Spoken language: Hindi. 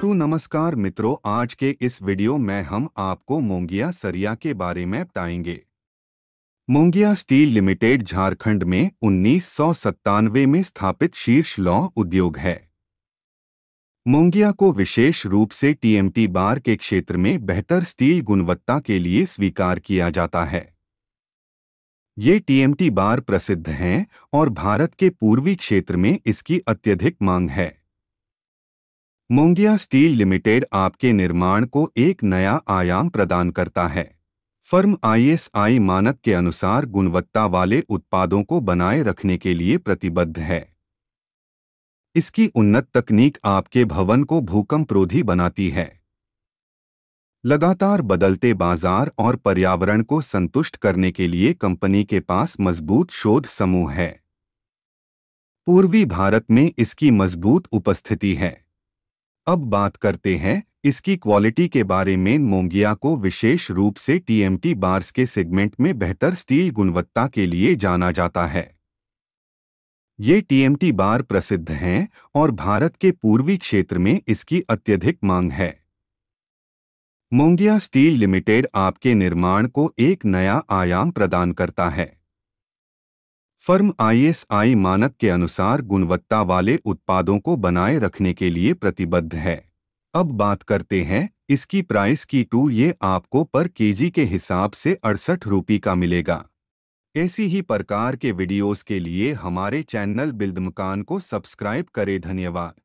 तो नमस्कार मित्रों आज के इस वीडियो में हम आपको मोंगिया सरिया के बारे में बताएंगे मोंगिया स्टील लिमिटेड झारखंड में उन्नीस में स्थापित शीर्ष लौ उद्योग है मोंगिया को विशेष रूप से टीएमटी बार के क्षेत्र में बेहतर स्टील गुणवत्ता के लिए स्वीकार किया जाता है ये टीएमटी बार प्रसिद्ध हैं और भारत के पूर्वी क्षेत्र में इसकी अत्यधिक मांग है मोंगिया स्टील लिमिटेड आपके निर्माण को एक नया आयाम प्रदान करता है फर्म आईएसआई मानक के अनुसार गुणवत्ता वाले उत्पादों को बनाए रखने के लिए प्रतिबद्ध है इसकी उन्नत तकनीक आपके भवन को भूकंपरोधी बनाती है लगातार बदलते बाजार और पर्यावरण को संतुष्ट करने के लिए कंपनी के पास मजबूत शोध समूह है पूर्वी भारत में इसकी मजबूत उपस्थिति है अब बात करते हैं इसकी क्वालिटी के बारे में मोंगिया को विशेष रूप से टीएमटी बार्स के सेगमेंट में बेहतर स्टील गुणवत्ता के लिए जाना जाता है ये टीएमटी बार प्रसिद्ध हैं और भारत के पूर्वी क्षेत्र में इसकी अत्यधिक मांग है मोंगिया स्टील लिमिटेड आपके निर्माण को एक नया आयाम प्रदान करता है फर्म आईएसआई मानक के अनुसार गुणवत्ता वाले उत्पादों को बनाए रखने के लिए प्रतिबद्ध है अब बात करते हैं इसकी प्राइस की टू ये आपको पर केजी के हिसाब से अड़सठ रुपी का मिलेगा ऐसी ही प्रकार के वीडियोस के लिए हमारे चैनल मकान को सब्सक्राइब करें धन्यवाद